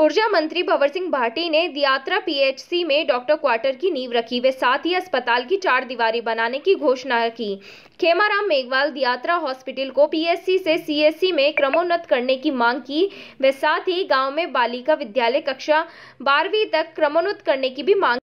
ऊर्जा मंत्री भंवर सिंह भाटी ने दियात्रा पीएचसी में डॉक्टर क्वार्टर की नींव रखी वे साथ ही अस्पताल की चार दीवारी बनाने की घोषणा की खेमाराम मेघवाल दियात्रा हॉस्पिटल को पीएचसी से सीएससी में क्रमोन्नत करने की मांग की वे साथ ही गाँव में बालिका विद्यालय कक्षा बारहवीं तक क्रमोन्नत करने की भी मांग